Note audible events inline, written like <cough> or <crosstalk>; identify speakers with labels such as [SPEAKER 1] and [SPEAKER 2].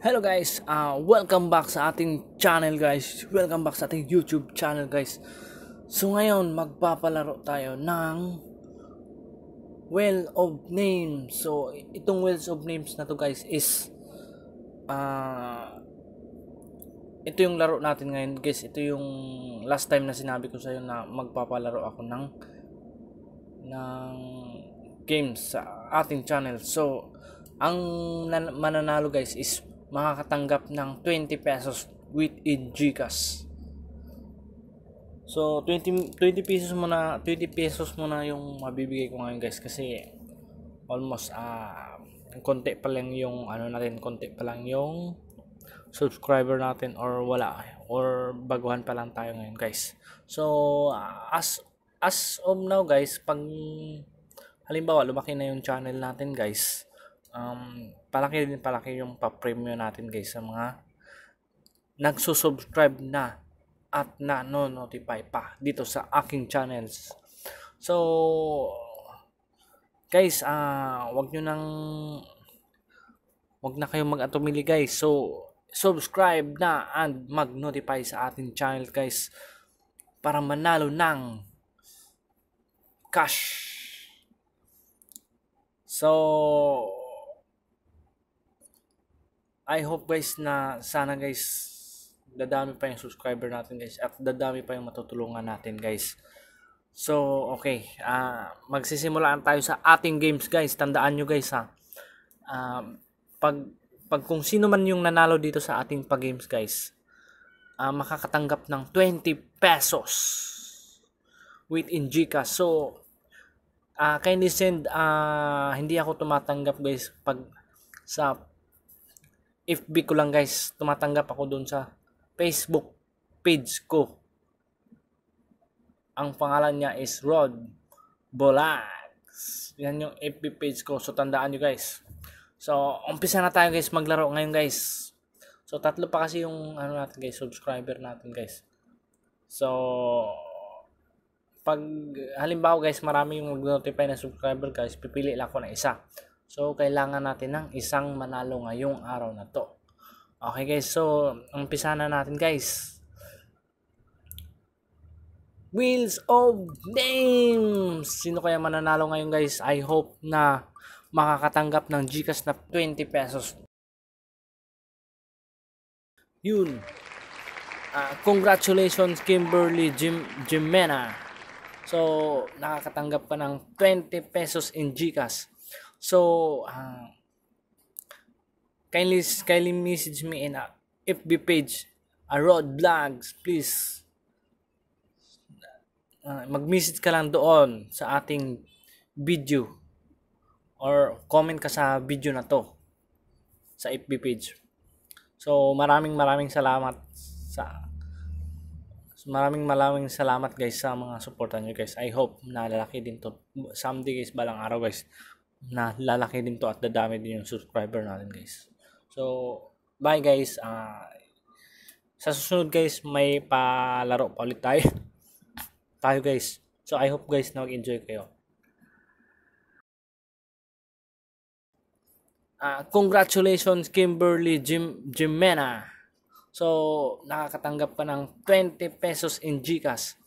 [SPEAKER 1] Hello guys, uh, welcome back sa ating channel guys Welcome back sa ating YouTube channel guys So ngayon magpapalaro tayo ng Well of Names So itong Wells of Names na to guys is uh, Ito yung laro natin ngayon guys Ito yung last time na sinabi ko sa iyo na magpapalaro ako ng ng games sa ating channel So ang mananalo guys is makakatanggap ng 20 pesos within GCash. So 20 20 pesos muna, 20 pesos muna yung mabibigay ko ngayon guys kasi almost ah uh, konti pa lang yung ano natin, konti pa lang yung subscriber natin or wala or baguhan pa lang tayo ngayon guys. So as as of now guys, pag halimbawa lumaki na yung channel natin guys, um, palaki din palaki yung pa-premium natin guys sa mga nagsusubscribe na at na notify pa dito sa aking channels. So guys, uh, wag niyo nang wag na kayong mag-atumili guys. So subscribe na and mag-notify sa ating channel guys para manalo ng cash. So I hope guys na sana guys dadami pa yung subscriber natin guys at dadami pa yung matutulungan natin guys. So, okay. Uh, magsisimulaan tayo sa ating games guys. Tandaan nyo guys ha. Uh, pag, pag kung sino man yung nanalo dito sa ating pag-games guys, uh, makakatanggap ng 20 pesos within Gcash. So, uh, kindly send, uh, hindi ako tumatanggap guys pag sa FB ko lang guys. Tumatanggap ako doon sa Facebook page ko. Ang pangalan niya is Rod Bolags. Yan yung FB page ko. So tandaan nyo guys. So umpisa na tayo guys maglaro ngayon guys. So tatlo pa kasi yung ano natin guys, subscriber natin guys. So pag halimbawa guys marami yung nag-notify na subscriber guys, pipili lang ako na isa. So, kailangan natin ng isang manalo ngayong araw na to. Okay guys, so, umpisa na natin guys. Wheels of Names! Sino kaya mananalo ngayon guys? I hope na makakatanggap ng Gcash na 20 pesos. Yun. Uh, congratulations Kimberly Jim Jimena. So, nakakatanggap ka ng 20 pesos in Gcash. So, uh, kindly, kindly message me in a FB page, a road vlogs, please. Uh, mag-message ka lang doon sa ating video or comment ka sa video na to sa FB page. So, maraming maraming salamat sa maraming maraming salamat guys sa mga suporta nyo guys. I hope nalalaki din to someday guys balang araw guys na lalaki din to at dadami din yung subscriber natin guys. So, bye guys. Uh, sa susunod guys, may palaro pa ulit tayo. <laughs> tayo guys. So, I hope guys na mag-enjoy kayo. Uh, congratulations Kimberly Jim Jimena. So, nakakatanggap ka ng 20 pesos in GCash.